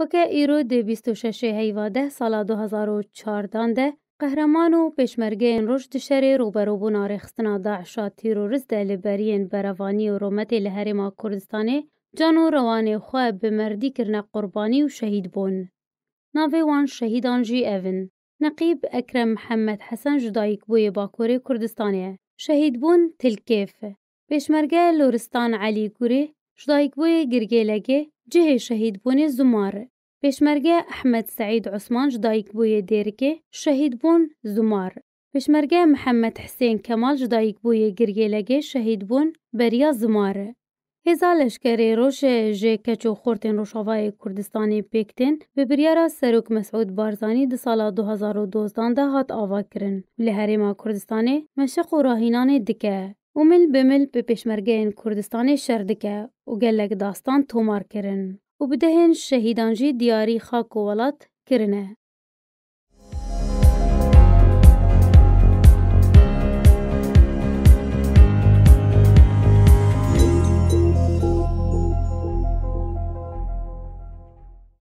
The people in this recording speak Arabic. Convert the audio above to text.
وەکە ئیرۆ دێ 26 ده سال 2014 هزار و پێشمەرگەیەن ڕۆژ دشەرێ ڕوبەرۆبوو ناڕێخستنا داعشا تیرو لە لبرین بروانی و رومتی لحریما کردستانه جان و خواب بمردی کرنه قربانی و بون. ناوی وان شهیدان جی ئەڤن نقیب اکرم محمد حسن جدایی کبوی باکوری کردستانه شهید بون تلکیف پیشمرگه لورستان علی کوری شدایک بوية گرگێلەگێ جهێ شەهید بوونێ زومارە پێشمەرگە ئەحمەد سعید عوسمان جدایک بوویە دێرگێ شەهید بوون زومار پێشمەرگە محەممەد حسێن کەمال جدایک بوویە گرگێلەگێ شەهید بوون بەریا زمارە هێزا لەشکەرێ ڕۆژێ ژێ کەچ و خورتێن ڕۆژاوایە کوردستانی پێکتێن بە بریارە سەرۆک مەسعود بارزانی دی ساڵا 2012دا هات ئاواکردن لە هەرێما کوردستانێ مەشق و ڕاهینانێ دکە ومل بمل بپشمرگین کردستان شر دکه û gelek dastan tomar kirin û bi dehên şehîdan jî diyarî xاک û welat kirine.